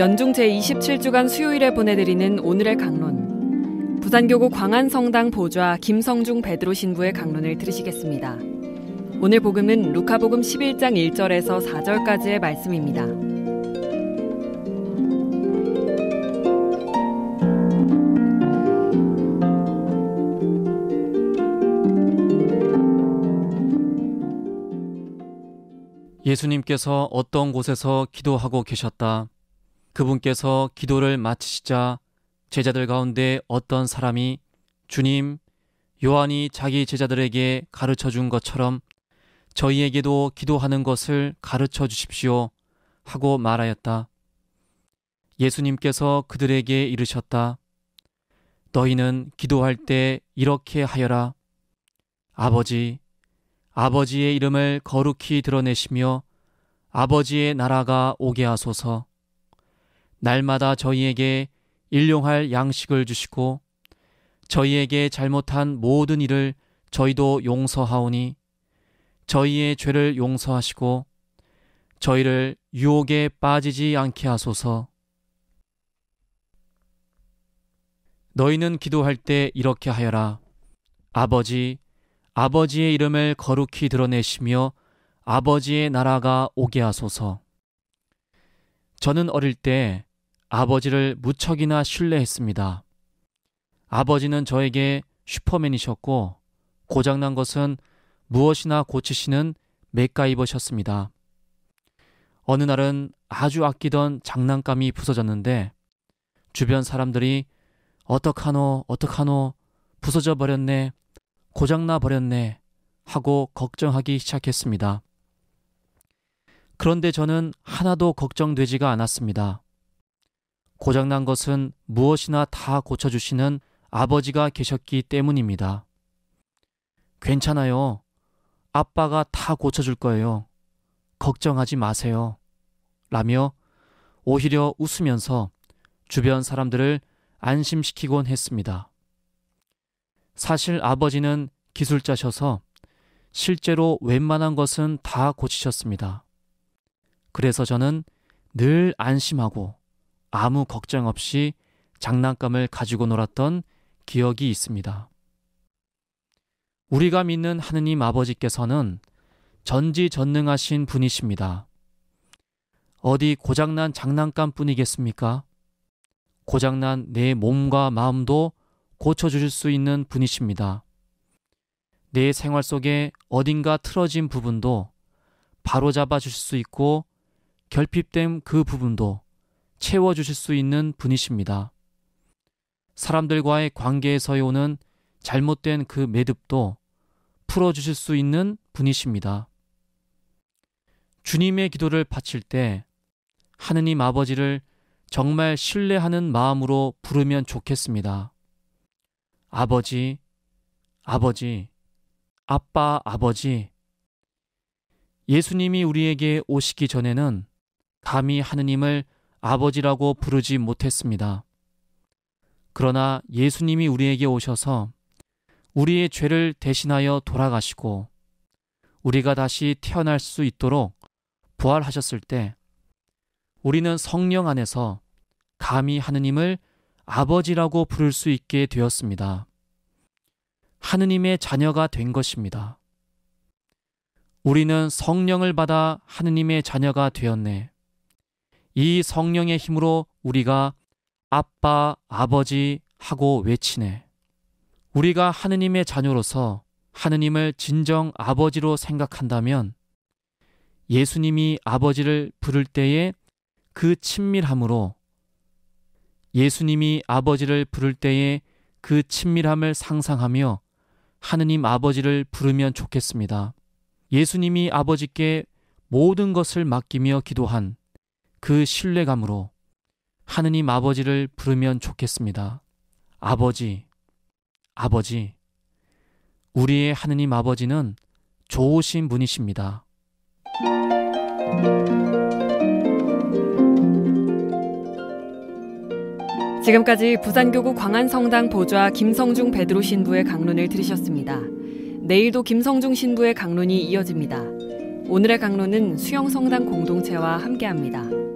연중 제27주간 수요일에 보내드리는 오늘의 강론. 부산교구 광안성당 보좌 김성중 베드로 신부의 강론을 들으시겠습니다. 오늘 복음은 루카복음 11장 1절에서 4절까지의 말씀입니다. 예수님께서 어떤 곳에서 기도하고 계셨다. 그분께서 기도를 마치시자 제자들 가운데 어떤 사람이 주님, 요한이 자기 제자들에게 가르쳐 준 것처럼 저희에게도 기도하는 것을 가르쳐 주십시오. 하고 말하였다. 예수님께서 그들에게 이르셨다. 너희는 기도할 때 이렇게 하여라. 아버지, 아버지의 이름을 거룩히 드러내시며 아버지의 나라가 오게 하소서. 날마다 저희에게 일용할 양식을 주시고 저희에게 잘못한 모든 일을 저희도 용서하오니 저희의 죄를 용서하시고 저희를 유혹에 빠지지 않게 하소서. 너희는 기도할 때 이렇게 하여라. 아버지, 아버지의 이름을 거룩히 드러내시며 아버지의 나라가 오게 하소서. 저는 어릴 때 아버지를 무척이나 신뢰했습니다. 아버지는 저에게 슈퍼맨이셨고 고장난 것은 무엇이나 고치시는 맥가이버셨습니다. 어느 날은 아주 아끼던 장난감이 부서졌는데 주변 사람들이 어떡하노 어떡하노 부서져 버렸네 고장나 버렸네 하고 걱정하기 시작했습니다. 그런데 저는 하나도 걱정되지가 않았습니다. 고장난 것은 무엇이나 다 고쳐주시는 아버지가 계셨기 때문입니다. 괜찮아요. 아빠가 다 고쳐줄 거예요. 걱정하지 마세요. 라며 오히려 웃으면서 주변 사람들을 안심시키곤 했습니다. 사실 아버지는 기술자셔서 실제로 웬만한 것은 다 고치셨습니다. 그래서 저는 늘 안심하고 아무 걱정 없이 장난감을 가지고 놀았던 기억이 있습니다. 우리가 믿는 하느님 아버지께서는 전지전능하신 분이십니다. 어디 고장난 장난감 뿐이겠습니까? 고장난 내 몸과 마음도 고쳐주실 수 있는 분이십니다. 내 생활 속에 어딘가 틀어진 부분도 바로잡아 주실 수 있고 결핍된 그 부분도 채워주실 수 있는 분이십니다. 사람들과의 관계에서의 오는 잘못된 그 매듭도 풀어주실 수 있는 분이십니다. 주님의 기도를 바칠 때 하느님 아버지를 정말 신뢰하는 마음으로 부르면 좋겠습니다. 아버지, 아버지, 아빠, 아버지. 예수님이 우리에게 오시기 전에는 감히 하느님을 아버지라고 부르지 못했습니다. 그러나 예수님이 우리에게 오셔서 우리의 죄를 대신하여 돌아가시고 우리가 다시 태어날 수 있도록 부활하셨을 때 우리는 성령 안에서 감히 하느님을 아버지라고 부를 수 있게 되었습니다. 하느님의 자녀가 된 것입니다. 우리는 성령을 받아 하느님의 자녀가 되었네. 이 성령의 힘으로 우리가 아빠, 아버지 하고 외치네. 우리가 하느님의 자녀로서 하느님을 진정 아버지로 생각한다면 예수님이 아버지를 부를 때에 그 친밀함으로 예수님이 아버지를 부를 때에 그 친밀함을 상상하며 하느님 아버지를 부르면 좋겠습니다. 예수님이 아버지께 모든 것을 맡기며 기도한 그 신뢰감으로 하느님 아버지를 부르면 좋겠습니다. 아버지, 아버지. 우리의 하느님 아버지는 좋으신 분이십니다. 지금까지 부산교구 광안성당 보좌 김성중 베드로 신부의 강론을 들으셨습니다. 내일도 김성중 신부의 강론이 이어집니다. 오늘의 강론은 수영성당 공동체와 함께합니다.